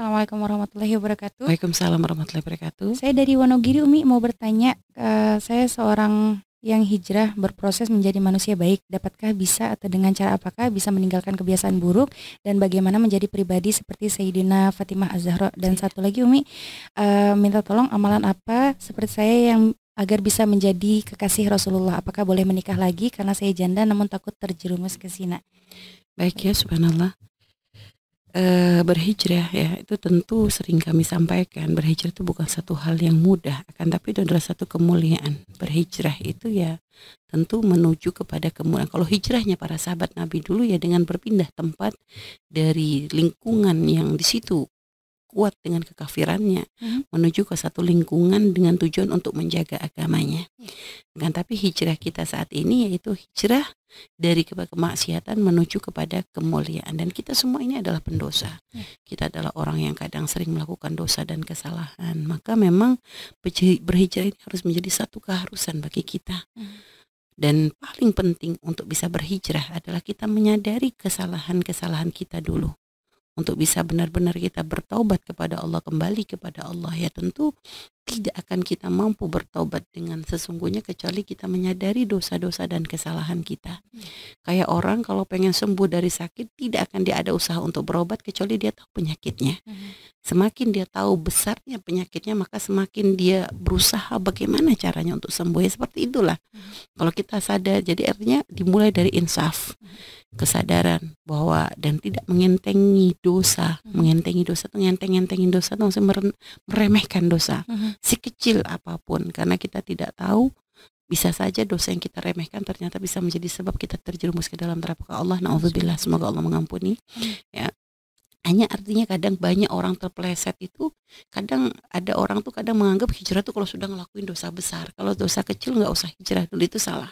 Assalamualaikum warahmatullahi wabarakatuh. Waalaikumsalam warahmatullahi wabarakatuh. Saya dari Wonogiri Umi mau bertanya, uh, saya seorang yang hijrah berproses menjadi manusia baik, dapatkah bisa atau dengan cara apakah bisa meninggalkan kebiasaan buruk dan bagaimana menjadi pribadi seperti Sayyidina Fatimah Az-Zahra dan iya. satu lagi Umi uh, minta tolong amalan apa seperti saya yang agar bisa menjadi kekasih Rasulullah, apakah boleh menikah lagi karena saya janda namun takut terjerumus ke zina? Baik ya, subhanallah e, berhijrah ya itu tentu sering kami sampaikan berhijrah itu bukan satu hal yang mudah akan tapi itu adalah satu kemuliaan berhijrah itu ya tentu menuju kepada kemuliaan kalau hijrahnya para sahabat Nabi dulu ya dengan berpindah tempat dari lingkungan yang di situ kuat dengan kekafirannya hmm. menuju ke satu lingkungan dengan tujuan untuk menjaga agamanya. Kan tapi hijrah kita saat ini yaitu hijrah dari kemaksiatan menuju kepada kemuliaan dan kita semua ini adalah pendosa. Hmm. Kita adalah orang yang kadang sering melakukan dosa dan kesalahan. Maka memang berhijrah ini harus menjadi satu keharusan bagi kita. Hmm dan paling penting untuk bisa berhijrah adalah kita menyadari kesalahan-kesalahan kita dulu untuk bisa benar-benar kita bertaubat kepada Allah kembali kepada Allah ya tentu tidak akan kita mampu bertaubat dengan sesungguhnya kecuali kita menyadari dosa-dosa dan kesalahan kita. Kayak orang kalau pengen sembuh dari sakit tidak akan dia ada usaha untuk berobat kecuali dia tahu penyakitnya. Semakin dia tahu besarnya penyakitnya maka semakin dia berusaha bagaimana caranya untuk sembuh ya seperti itulah. Kalau kita sadar jadi artinya dimulai dari insaf kesadaran bahwa dan tidak mengentengi dosa hmm. mengentengi dosa tuh ngenteng ngentengin dosa tuh maksudnya meremehkan dosa hmm. kecil apapun karena kita tidak tahu bisa saja dosa yang kita remehkan ternyata bisa menjadi sebab kita terjerumus ke dalam neraka Allah nah naudzubillah semoga Allah mengampuni hmm. ya hanya artinya kadang banyak orang terpleset itu kadang ada orang tuh kadang menganggap hijrah tuh kalau sudah ngelakuin dosa besar kalau dosa kecil nggak usah hijrah dulu itu salah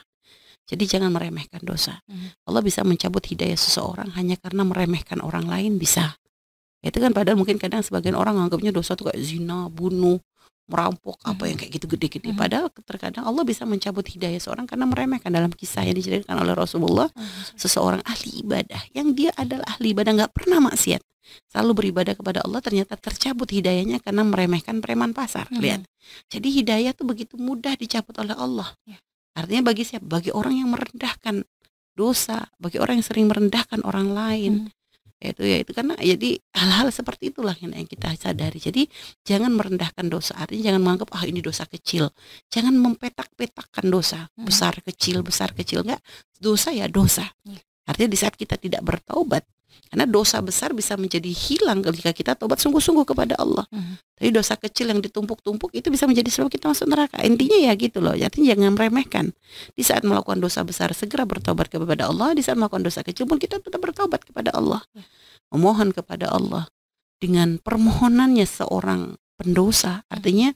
jadi jangan meremehkan dosa. Hmm. Allah bisa mencabut hidayah seseorang hanya karena meremehkan orang lain bisa. Itu kan padahal mungkin kadang sebagian orang anggapnya dosa itu kayak zina, bunuh, merampok apa hmm. yang kayak gitu gede-gede. Hmm. Padahal terkadang Allah bisa mencabut hidayah seorang karena meremehkan dalam kisah yang diceritakan oleh Rasulullah, oh, seseorang ahli ibadah yang dia adalah ahli ibadah nggak pernah maksiat, selalu beribadah kepada Allah ternyata tercabut hidayahnya karena meremehkan preman pasar. Hmm. Lihat, jadi hidayah tuh begitu mudah dicabut oleh Allah. Ya. Artinya bagi siapa? Bagi orang yang merendahkan dosa, bagi orang yang sering merendahkan orang lain. Hmm. Itu ya itu karena jadi hal-hal seperti itulah yang, kita sadari. Jadi jangan merendahkan dosa. Artinya jangan menganggap ah oh, ini dosa kecil. Jangan mempetak-petakan dosa hmm. besar kecil besar kecil enggak. Dosa ya dosa. Hmm. Artinya di saat kita tidak bertaubat, karena dosa besar bisa menjadi hilang ketika kita tobat sungguh-sungguh kepada Allah. Hmm. Tapi dosa kecil yang ditumpuk-tumpuk itu bisa menjadi sebab kita masuk neraka. Intinya ya gitu loh. Jadi jangan meremehkan. Di saat melakukan dosa besar segera bertobat kepada Allah. Di saat melakukan dosa kecil pun kita tetap bertobat kepada Allah. Ya. Memohon kepada Allah. Dengan permohonannya seorang pendosa. Ya. Artinya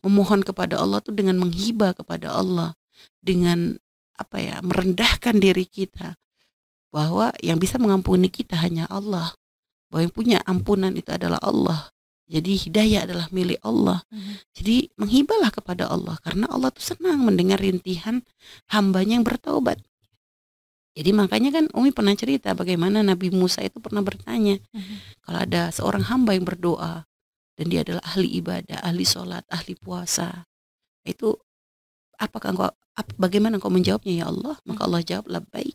memohon kepada Allah itu dengan menghibah kepada Allah. Dengan apa ya merendahkan diri kita bahwa yang bisa mengampuni kita hanya Allah. Bahwa yang punya ampunan itu adalah Allah. Jadi hidayah adalah milik Allah. Hmm. Jadi menghibalah kepada Allah karena Allah tuh senang mendengar rintihan hambanya yang bertaubat. Jadi makanya kan Umi pernah cerita bagaimana Nabi Musa itu pernah bertanya hmm. kalau ada seorang hamba yang berdoa dan dia adalah ahli ibadah, ahli sholat, ahli puasa itu apakah engkau bagaimana engkau menjawabnya ya Allah maka mhm. Allah jawab baik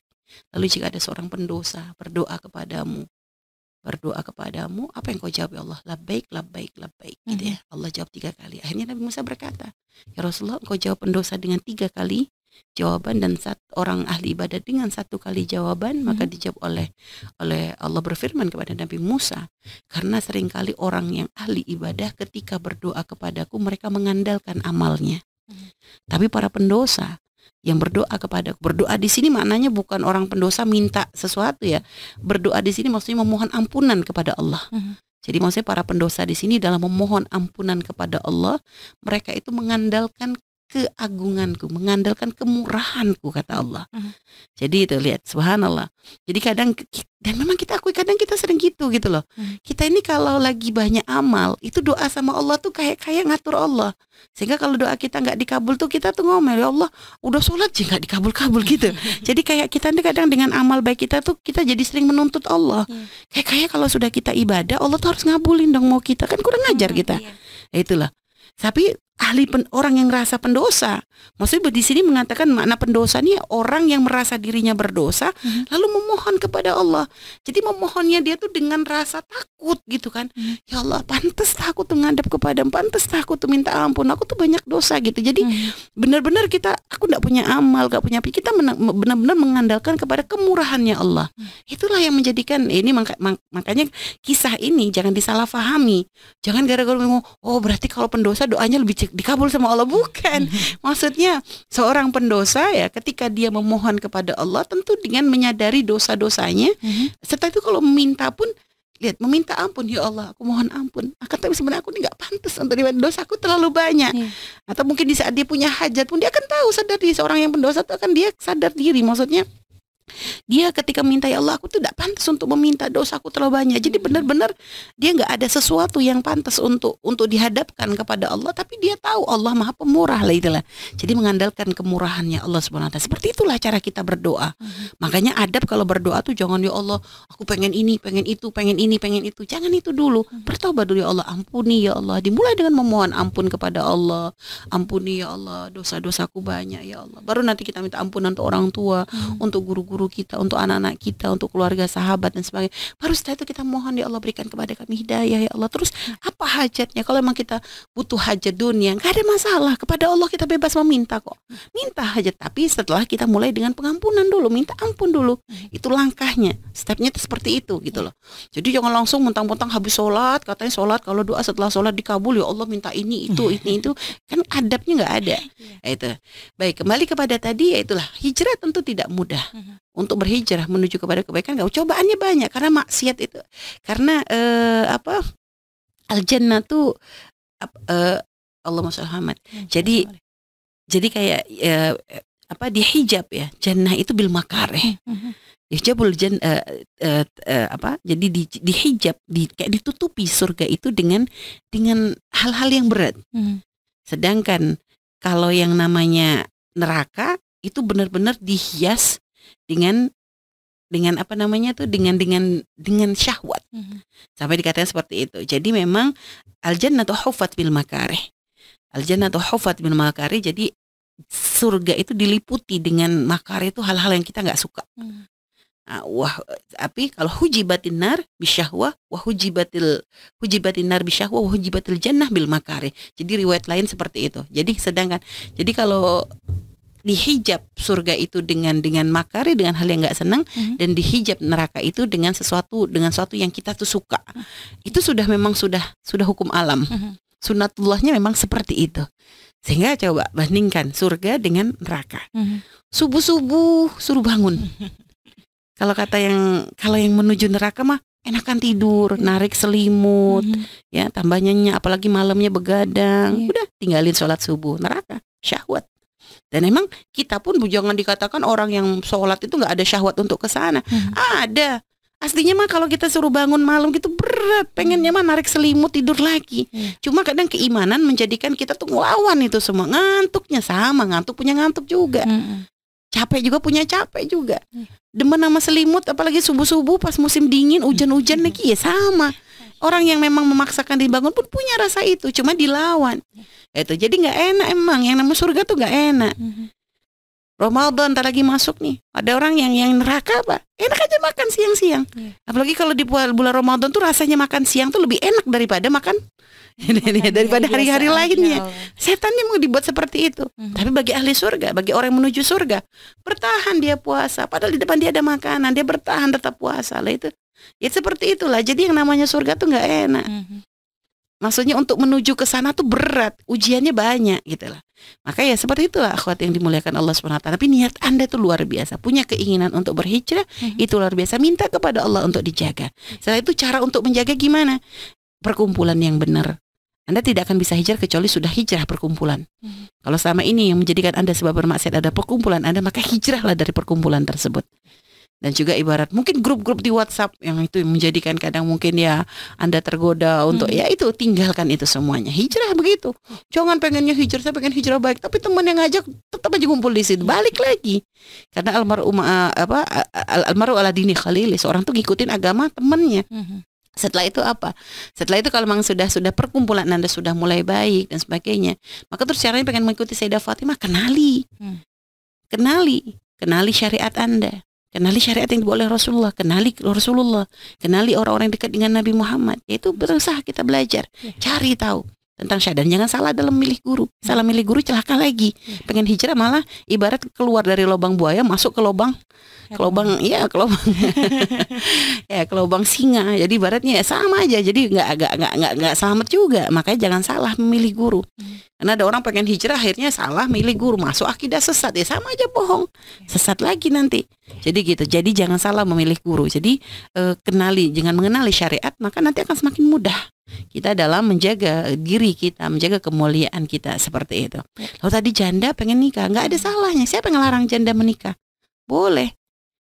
Lalu jika ada seorang pendosa berdoa kepadamu, berdoa kepadamu, apa yang kau jawab ya Allah? Labbaik, labbaik, labbaik. baik hmm Gitu ya. Mhm. Allah jawab tiga kali. Akhirnya Nabi Musa berkata, Ya Rasulullah, engkau jawab pendosa dengan tiga kali jawaban dan saat orang ahli ibadah dengan satu kali jawaban hmm maka mhm. dijawab oleh oleh Allah berfirman kepada Nabi Musa karena seringkali orang yang ahli ibadah ketika berdoa kepadaku mereka mengandalkan amalnya hmm tapi para pendosa yang berdoa kepada Berdoa di sini maknanya bukan orang pendosa minta sesuatu ya. Berdoa di sini maksudnya memohon ampunan kepada Allah. Mm -hmm. Jadi maksudnya para pendosa di sini dalam memohon ampunan kepada Allah, mereka itu mengandalkan keagunganku, mengandalkan kemurahanku kata Allah. Hmm. Jadi itu lihat subhanallah. Jadi kadang dan memang kita akui kadang kita sering gitu gitu loh. Hmm. Kita ini kalau lagi banyak amal, itu doa sama Allah tuh kayak kayak ngatur Allah. Sehingga kalau doa kita nggak dikabul tuh kita tuh ngomel ya Allah, udah sholat sih nggak dikabul-kabul gitu. jadi kayak kita ini kadang dengan amal baik kita tuh kita jadi sering menuntut Allah. Hmm. Kayak kayak kalau sudah kita ibadah, Allah tuh harus ngabulin dong mau kita kan kurang ngajar hmm, kita. Iya. Ya itulah. Tapi ahli pen, orang yang merasa pendosa. Maksudnya di sini mengatakan makna pendosa ini orang yang merasa dirinya berdosa hmm. lalu memohon kepada Allah. Jadi memohonnya dia tuh dengan rasa takut gitu kan. Hmm. Ya Allah, pantas takut tuh ngadap kepada pantas takut tuh minta ampun. Aku tuh banyak dosa gitu. Jadi hmm. benar-benar kita aku nggak punya amal, nggak punya kita benar-benar mengandalkan kepada kemurahannya Allah. Hmm. Itulah yang menjadikan eh, ini maka, makanya kisah ini jangan disalahfahami. Jangan gara-gara oh berarti kalau pendosa doanya lebih dikabul sama Allah bukan. Mm-hmm. Maksudnya seorang pendosa ya ketika dia memohon kepada Allah tentu dengan menyadari dosa-dosanya. Mm-hmm. setelah itu kalau meminta pun lihat meminta ampun ya Allah aku mohon ampun akan tapi sebenarnya aku ini nggak pantas untuk dibantu dosa aku terlalu banyak yeah. atau mungkin di saat dia punya hajat pun dia akan tahu sadar di seorang yang pendosa itu akan dia sadar diri maksudnya dia ketika minta ya Allah aku tidak pantas untuk meminta dosaku terlalu banyak. Jadi hmm. benar-benar dia nggak ada sesuatu yang pantas untuk untuk dihadapkan kepada Allah. Tapi dia tahu Allah maha pemurah lah itulah. Jadi hmm. mengandalkan kemurahannya Allah swt Seperti itulah cara kita berdoa. Hmm. Makanya adab kalau berdoa tuh jangan ya Allah aku pengen ini pengen itu pengen ini pengen itu. Jangan itu dulu. Bertobat dulu ya Allah ampuni ya Allah. Dimulai dengan memohon ampun kepada Allah. Ampuni ya Allah dosa-dosaku banyak ya Allah. Baru nanti kita minta ampunan untuk orang tua, untuk guru-guru guru kita, untuk anak-anak kita, untuk keluarga, sahabat dan sebagainya. Baru setelah itu kita mohon ya Allah berikan kepada kami hidayah ya Allah. Terus apa hajatnya? Kalau memang kita butuh hajat dunia, nggak ada masalah. Kepada Allah kita bebas meminta kok. Minta hajat tapi setelah kita mulai dengan pengampunan dulu, minta ampun dulu. Itu langkahnya. Stepnya itu seperti itu gitu loh. Jadi jangan langsung mentang-mentang habis sholat, katanya sholat kalau doa setelah sholat dikabul ya Allah minta ini itu ini itu kan adabnya nggak ada. Iya. Nah, itu. Baik kembali kepada tadi yaitulah hijrah tentu tidak mudah. Mm-hmm untuk berhijrah menuju kepada kebaikan enggak cobaannya banyak karena maksiat itu karena eh, apa al jannah tuh eh, Allah Muhammad jadi jadi kayak eh, apa di hijab ya jannah itu bil makareh ya hmm hijabul hmm, hmm. jan uh, uh, uh, apa jadi di, di hijab di kayak ditutupi surga itu dengan dengan hal-hal yang berat mm sedangkan kalau yang namanya neraka itu benar-benar dihias dengan dengan apa namanya tuh dengan dengan dengan syahwat mm-hmm. sampai dikatakan seperti itu jadi memang al atau hufat bil makareh al atau hufat bil makareh jadi surga itu diliputi dengan makareh itu hal-hal yang kita nggak suka mm. Nah, wah tapi kalau hujibatin nar bisyahwah wah hujibatil hujibatin nar bisyahwah wah hujibatil jannah bil makareh jadi riwayat lain seperti itu jadi sedangkan jadi kalau dihijab surga itu dengan dengan makari dengan hal yang nggak seneng mm -hmm. dan dihijab neraka itu dengan sesuatu dengan sesuatu yang kita tuh suka mm -hmm. itu sudah memang sudah sudah hukum alam mm -hmm. sunatullahnya memang seperti itu sehingga coba bandingkan surga dengan neraka mm -hmm. subuh subuh suruh bangun mhm. kalau kata yang kalau yang menuju neraka mah enakan tidur, iya. narik selimut, mm -hmm. ya tambah nyenyak, apalagi malamnya begadang, yeah. udah tinggalin sholat subuh neraka syahwat. Dan emang kita pun jangan dikatakan orang yang sholat itu nggak ada syahwat untuk ke sana. Hmm. Ada. Aslinya mah kalau kita suruh bangun malam gitu berat, pengennya mah narik selimut tidur lagi. Hmm. Cuma kadang keimanan menjadikan kita tuh ngelawan itu semua. Ngantuknya sama, ngantuk punya ngantuk juga. Hmm. Capek juga punya capek juga. Hmm. Demen sama selimut apalagi subuh-subuh pas musim dingin, hujan-hujan hmm. lagi ya sama orang yang memang memaksakan dibangun pun punya rasa itu cuma dilawan itu jadi nggak enak emang yang namanya surga tuh nggak enak mm Ramadan tak lagi masuk nih ada orang yang yang neraka pak enak aja makan siang-siang iya. apalagi kalau di bulan Ramadan tuh rasanya makan siang tuh lebih enak daripada makan daripada hari-hari lainnya setannya mau dibuat seperti itu mm-hmm. tapi bagi ahli surga bagi orang yang menuju surga bertahan dia puasa padahal di depan dia ada makanan dia bertahan tetap puasa lah itu Ya seperti itulah. Jadi yang namanya surga tuh nggak enak. Mm -hmm. Maksudnya untuk menuju ke sana tuh berat, ujiannya banyak gitu lah. Maka ya seperti itulah akhwat yang dimuliakan Allah SWT Tapi niat Anda tuh luar biasa, punya keinginan untuk berhijrah mm -hmm. itu luar biasa. Minta kepada Allah untuk dijaga. Setelah itu cara untuk menjaga gimana? Perkumpulan yang benar, anda tidak akan bisa hijrah kecuali sudah hijrah perkumpulan. Hmm. Kalau selama ini yang menjadikan Anda sebab bermaksiat ada perkumpulan Anda, maka hijrahlah dari perkumpulan tersebut dan juga ibarat mungkin grup-grup di WhatsApp yang itu menjadikan kadang mungkin ya Anda tergoda untuk hmm. ya itu tinggalkan itu semuanya. Hijrah begitu. Jangan pengennya hijrah, saya pengen hijrah baik, tapi teman yang ngajak tetap aja kumpul di situ. Balik lagi. Karena almarhum eh, apa almarhum Aladini Khalil seorang tuh ngikutin agama temennya Hmm. Setelah itu apa? Setelah itu kalau memang sudah sudah perkumpulan Anda sudah mulai baik dan sebagainya, maka terus caranya pengen mengikuti Sayyidah Fatimah kenali. Hmm. Kenali, kenali syariat Anda Kenali syariat yang dibawa oleh Rasulullah, kenali Rasulullah, kenali orang-orang yang dekat dengan Nabi Muhammad. Itu berusaha kita belajar, ya. cari tahu tentang syah dan jangan salah dalam milih guru salah milih guru celaka lagi pengen hijrah malah ibarat keluar dari lubang buaya masuk ke lubang ke lubang ya ke lubang ya ke lubang singa jadi ibaratnya ya sama aja jadi nggak agak nggak nggak nggak selamat juga makanya jangan salah memilih guru karena ada orang pengen hijrah akhirnya salah milih guru masuk akidah sesat ya sama aja bohong sesat lagi nanti jadi gitu jadi jangan salah memilih guru jadi eh, kenali jangan mengenali syariat maka nanti akan semakin mudah kita dalam menjaga diri kita, menjaga kemuliaan kita seperti itu. kalau tadi janda pengen nikah, nggak ada hmm. salahnya. Siapa yang ngelarang janda menikah? Boleh.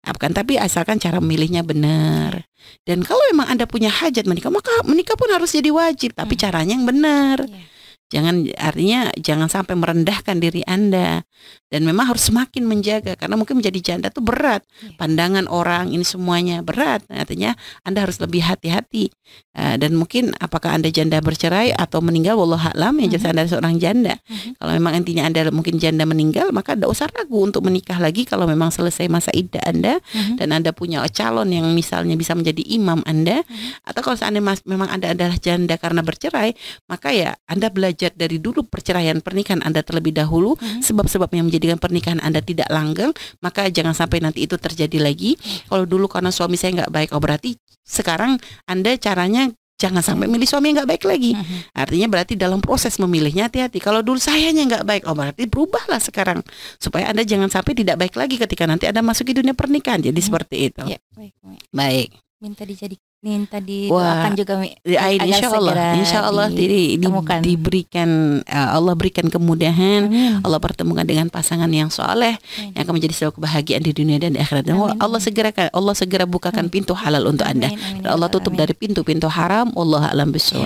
Ah, bukan, tapi asalkan cara memilihnya benar. Dan kalau memang Anda punya hajat menikah, maka menikah pun harus jadi wajib, tapi hmm. caranya yang benar. Yeah Jangan artinya jangan sampai merendahkan diri Anda dan memang harus semakin menjaga karena mungkin menjadi janda tuh berat. Iya. Pandangan orang ini semuanya berat. Artinya Anda harus lebih hati-hati. Eh, dan mungkin apakah Anda janda bercerai atau meninggal wallah alam ya jasa mhm. Anda seorang janda. Mhm. Kalau memang intinya Anda mungkin janda meninggal maka tidak usah ragu untuk menikah lagi kalau memang selesai masa ida Anda mhm. dan Anda punya calon yang misalnya bisa menjadi imam Anda atau kalau seandainya memang Anda adalah janda karena bercerai maka ya Anda belajar belajar dari dulu perceraian pernikahan Anda terlebih dahulu, sebab hmm. sebab-sebab yang menjadikan pernikahan Anda tidak langgeng, maka jangan sampai nanti itu terjadi lagi. Hmm. Kalau dulu karena suami saya nggak baik, oh berarti sekarang Anda caranya jangan sampai milih suami yang nggak baik lagi. Hmm. Artinya berarti dalam proses memilihnya hati-hati. Kalau dulu sayanya nggak baik, oh berarti berubahlah sekarang supaya anda jangan sampai tidak baik lagi ketika nanti anda masuk ke dunia pernikahan. Jadi -hmm. seperti itu. Ya, baik, baik. baik. Minta dijadikan Nin tadi Wah, doakan juga ya, insya Allah insya Allah di, di, di, diberikan uh, Allah berikan kemudahan Amin. Allah pertemukan dengan pasangan yang soleh Amin. yang akan menjadi sebuah kebahagiaan di dunia dan di akhirat Amin. Allah segera Allah segera bukakan Amin. pintu halal untuk Amin. anda Amin. dan Allah tutup Amin. dari pintu-pintu haram Allah alam bisawab